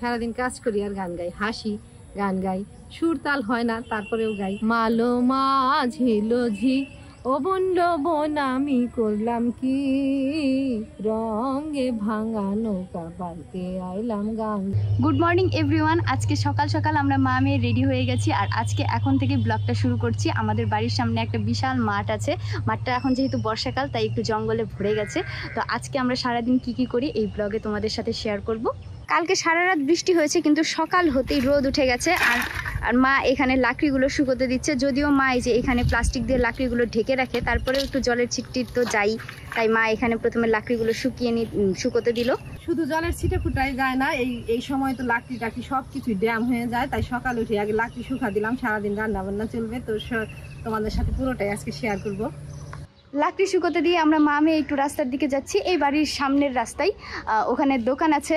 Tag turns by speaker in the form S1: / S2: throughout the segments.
S1: সারাদিন কাজ করি আর গান গাই হাসি গান গাই সুর তাল হয় না তারপরেও গাই মালো মা ঝি ও বন্ড বোন আমি করলাম কি
S2: রঙে ভাঙা নৌকা পাল্টে আইলাম গান গুড মর্নিং এভরিওয়ান আজকে সকাল সকাল আমরা মা মেয়ে রেডি হয়ে গেছি আর আজকে এখন থেকে ব্লগটা শুরু করছি আমাদের বাড়ির সামনে একটা বিশাল মাঠ আছে মাঠটা এখন যেহেতু বর্ষাকাল তাই একটু জঙ্গলে ভরে গেছে তো আজকে আমরা সারাদিন কি কি করি এই ব্লগে তোমাদের সাথে শেয়ার করবো কালকে সারা রাত বৃষ্টি হয়েছে কিন্তু সকাল হতেই রোদ উঠে গেছে আর আর মা এখানে লাকড়িগুলো শুকোতে দিচ্ছে যদিও মা এই যে এখানে প্লাস্টিক দিয়ে লাকড়িগুলো ঢেকে রাখে তারপরেও একটু জলের ছিটটি তো যাই তাই মা এখানে প্রথমে লাকড়িগুলো শুকিয়ে নি শুকোতে দিল শুধু জলের ছিটে ফুটাই যায় না এই এই সময়
S1: তো লাকড়ি টাকি সব কিছুই ড্যাম হয়ে যায় তাই সকাল উঠে আগে লাকড়ি শুকা দিলাম সারাদিন রান্না বান্না চলবে তো তোমাদের সাথে পুরোটাই আজকে শেয়ার করবো
S2: লাকড়ি শুকোতে দিয়ে আমরা মামে একটু রাস্তার দিকে যাচ্ছি এই বাড়ির সামনের রাস্তায় ওখানে দোকান আছে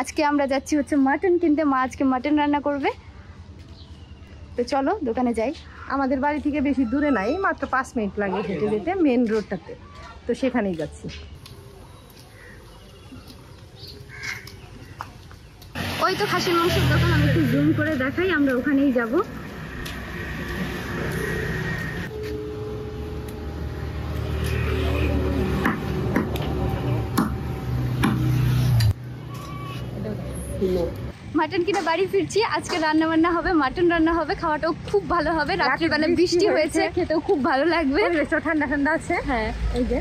S2: আজকে আমরা যাচ্ছি হচ্ছে মাটন কিনতে মা আজকে মাটন রান্না করবে তো চলো দোকানে যাই
S1: আমাদের বাড়ি থেকে বেশি দূরে নাই মাত্র পাঁচ মিনিট লাগে হেঁটে যেতে মেন রোডটাতে তো সেখানেই যাচ্ছি
S2: ওই তো খাসির মাংসের দোকান আমি একটু জুম করে দেখাই আমরা ওখানেই যাব জন্য মাটন কিনে বাড়ি ফিরছি আজকে রান্না বান্না হবে মাটন রান্না হবে খাওয়াটাও খুব ভালো হবে রাত্রিবেলা বৃষ্টি হয়েছে খেতেও খুব ভালো লাগবে ঠান্ডা ঠান্ডা আছে হ্যাঁ এই যে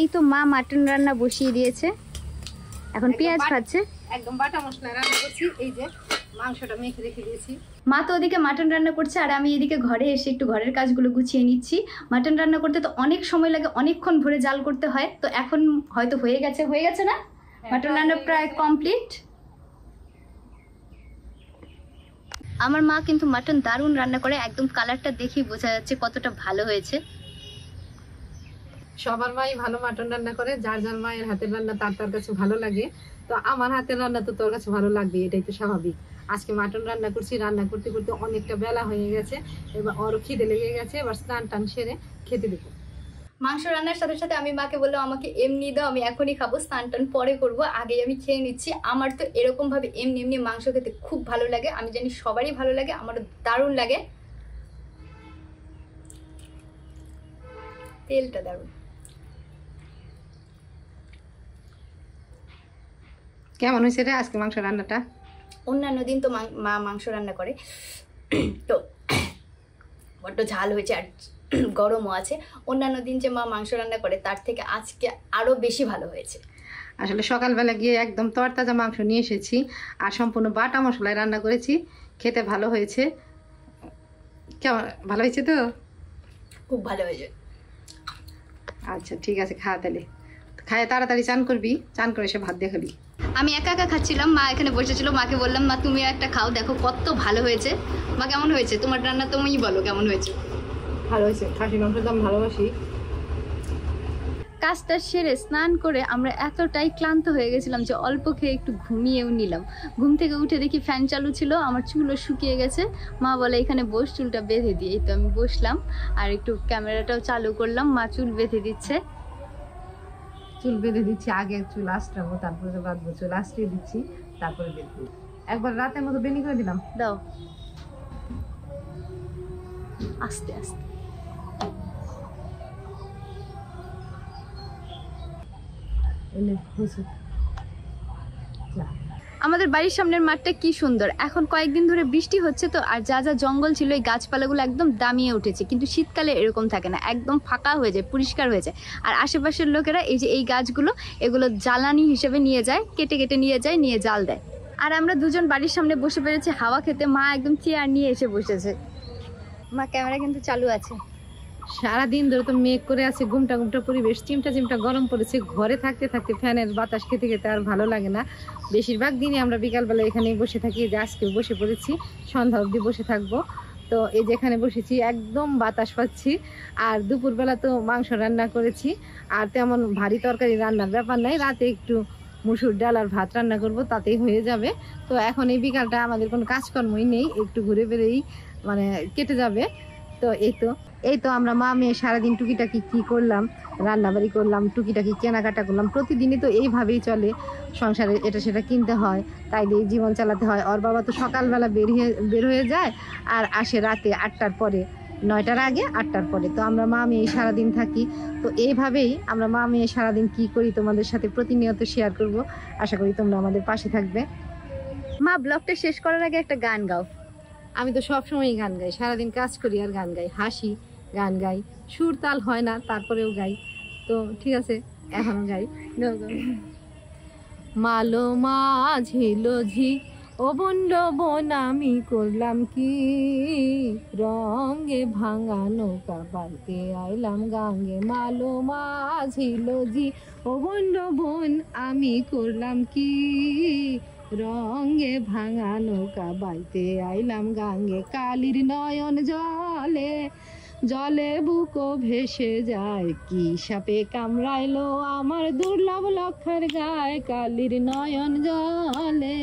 S2: এই তো মা মাটন রান্না বসিয়ে দিয়েছে এখন পেঁয়াজ খাচ্ছে
S1: একদম বাটা মশলা রান্না করছি এই যে মাংসটা মেখে রেখে দিয়েছি
S2: মা তো ওদিকে মাটন রান্না করছে আর আমি এদিকে ঘরে এসে একটু ঘরের কাজগুলো গুছিয়ে নিচ্ছি মাটন রান্না করতে তো অনেক সময় লাগে অনেকক্ষণ ভরে জাল করতে হয় তো এখন হয়তো হয়ে গেছে হয়ে গেছে না হ্যাঁ, মাটন রান্না প্রায় কমপ্লিট আমার মা কিন্তু মাটন দারুণ রান্না করে একদম কালারটা দেখেই বোঝা যাচ্ছে কতটা ভালো হয়েছে
S1: সবার মাই ভালো মাটন রান্না করে যার যার মায়ের হাতের রান্না তার তার কাছে ভালো লাগে তো আমার হাতের রান্না তো তোর কাছে ভালো লাগবে এটাই তো স্বাভাবিক আজকে মাটন রান্না করছি রান্না করতে করতে অনেকটা বেলা হয়ে গেছে
S2: এবার অরক্ষিতে খিদে লেগে গেছে এবার স্নান টান সেরে খেতে দেবো মাংস রান্নার সাথে সাথে আমি মাকে বললাম আমাকে এমনি দাও আমি এখনই খাবো স্নান টান পরে করবো আগেই আমি খেয়ে নিচ্ছি আমার তো এরকমভাবে এমনি এমনি মাংস খেতে খুব ভালো লাগে আমি জানি সবারই ভালো লাগে আমারও দারুণ লাগে তেলটা দারুণ কেমন হয়েছে রে আজকে মাংস রান্নাটা অন্যান্য দিন তো মা মাংস রান্না করে তো বড্ড ঝাল হয়েছে আর গরমও আছে অন্যান্য দিন যে মা মাংস রান্না করে তার থেকে আজকে আরও বেশি ভালো হয়েছে
S1: আসলে সকালবেলা গিয়ে একদম তরতাজা মাংস নিয়ে এসেছি আর সম্পূর্ণ বাটা মশলায় রান্না করেছি খেতে ভালো হয়েছে কেমন ভালো হয়েছে তো খুব ভালো হয়েছে আচ্ছা ঠিক আছে খাওয়া তাহলে খায় তাড়াতাড়ি চান করবি চান করে এসে ভাত দেখাবি
S2: আমি একা একা খাচ্ছিলাম মা এখানে বসেছিল মাকে বললাম মা তুমি একটা খাও দেখো কত ভালো হয়েছে মা কেমন হয়েছে তোমার রান্না তুমিই বলো কেমন হয়েছে ভালো হয়েছে খাসির মাংস ভালোবাসি কাজটা সেরে স্নান করে আমরা এতটাই ক্লান্ত হয়ে গেছিলাম যে অল্প খেয়ে একটু ঘুমিয়েও নিলাম ঘুম থেকে উঠে দেখি ফ্যান চালু ছিল আমার চুলও শুকিয়ে গেছে মা বলে এখানে বস চুলটা বেঁধে দিয়ে এই তো আমি বসলাম আর একটু ক্যামেরাটাও চালু করলাম মা চুল বেঁধে দিচ্ছে
S1: চুল বেঁধে দিচ্ছি আগে চুল আশ্রাবো তারপরে বাঁধবো চুল আশ্রিয়ে দিচ্ছি তারপরে বেঁধবো একবার রাতের মতো বেনি করে দিলাম দাও
S2: আস্তে আস্তে আমাদের বাড়ির সামনের মাঠটা কি সুন্দর এখন কয়েকদিন ধরে বৃষ্টি হচ্ছে তো আর যা যা জঙ্গল ছিল এই গাছপালাগুলো একদম দামিয়ে উঠেছে কিন্তু শীতকালে এরকম থাকে না একদম ফাঁকা হয়ে যায় পরিষ্কার হয়ে যায় আর আশেপাশের লোকেরা এই যে এই গাছগুলো এগুলো জ্বালানি হিসেবে নিয়ে যায় কেটে কেটে নিয়ে যায় নিয়ে জাল দেয় আর আমরা দুজন বাড়ির সামনে বসে পেরেছি হাওয়া খেতে মা একদম চেয়ার নিয়ে এসে বসেছে মা ক্যামেরা কিন্তু চালু আছে সারাদিন ধরে তো মেঘ করে আছে ঘুমটা ঘুমটা পরিবেশ চিমটা
S1: চিমটা গরম পড়েছে ঘরে থাকতে থাকতে ফ্যানের বাতাস খেতে খেতে আর ভালো লাগে না বেশিরভাগ দিনই আমরা বিকালবেলা এখানে বসে থাকি যে আজকে বসে পড়েছি সন্ধ্যা অবধি বসে থাকবো তো এই যেখানে বসেছি একদম বাতাস পাচ্ছি আর দুপুরবেলা তো মাংস রান্না করেছি আর তেমন ভারী তরকারি রান্নার ব্যাপার নাই রাতে একটু মুসুর ডাল আর ভাত রান্না করব তাতেই হয়ে যাবে তো এখন এই বিকালটা আমাদের কোনো কাজকর্মই নেই একটু ঘুরে বেড়েই মানে কেটে যাবে তো এই তো এই তো আমরা মা মেয়ে সারাদিন টুকিটাকি কি করলাম রান্নাবাড়ি করলাম টুকিটাকি কেনাকাটা করলাম প্রতিদিনই তো এইভাবেই চলে সংসারে এটা সেটা কিনতে হয় তাই দিয়ে জীবন চালাতে হয় ওর বাবা তো সকালবেলা বের হয়ে বের হয়ে যায় আর আসে রাতে আটটার পরে নয়টার আগে আটটার পরে তো আমরা মা মেয়ে সারাদিন থাকি তো এইভাবেই আমরা মা মেয়ে সারাদিন কি করি তোমাদের সাথে প্রতিনিয়ত শেয়ার করব আশা করি তোমরা আমাদের পাশে থাকবে মা ব্লগটা শেষ করার আগে একটা গান গাও আমি তো সবসময়ই গান গাই সারাদিন কাজ করি আর গান গাই হাসি গান গাই সুর তাল হয় না তারপরেও গাই তো ঠিক আছে এখনও গাই মালো মাঝে ঝি ও বন্ড বোন আমি করলাম কি রঙে ভাঙা নৌকা পাইতে আইলাম গাঙ্গে মালো মাঝিল ঝি ও বন্ড বোন আমি করলাম কি রঙে ভাঙা নৌকা বাইতে আইলাম গাঙ্গে কালির নয়ন জলে জলে বুকো ভেসে যায় কি সাপে কামড়াইলো আমার দুর্লভ লক্ষার গায়ে কালির নয়ন জলে